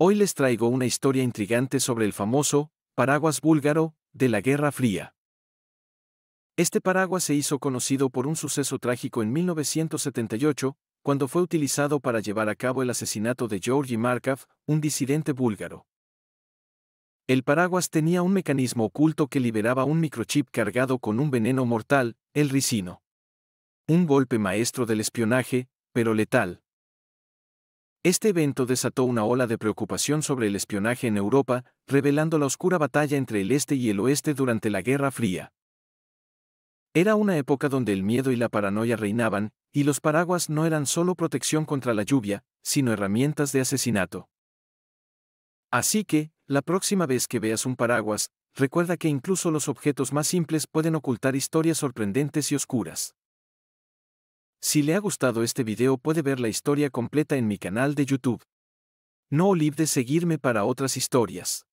Hoy les traigo una historia intrigante sobre el famoso paraguas búlgaro de la Guerra Fría. Este paraguas se hizo conocido por un suceso trágico en 1978, cuando fue utilizado para llevar a cabo el asesinato de Georgi Markov, un disidente búlgaro. El paraguas tenía un mecanismo oculto que liberaba un microchip cargado con un veneno mortal, el ricino. Un golpe maestro del espionaje, pero letal. Este evento desató una ola de preocupación sobre el espionaje en Europa, revelando la oscura batalla entre el este y el oeste durante la Guerra Fría. Era una época donde el miedo y la paranoia reinaban, y los paraguas no eran solo protección contra la lluvia, sino herramientas de asesinato. Así que, la próxima vez que veas un paraguas, recuerda que incluso los objetos más simples pueden ocultar historias sorprendentes y oscuras. Si le ha gustado este video puede ver la historia completa en mi canal de YouTube. No olvide seguirme para otras historias.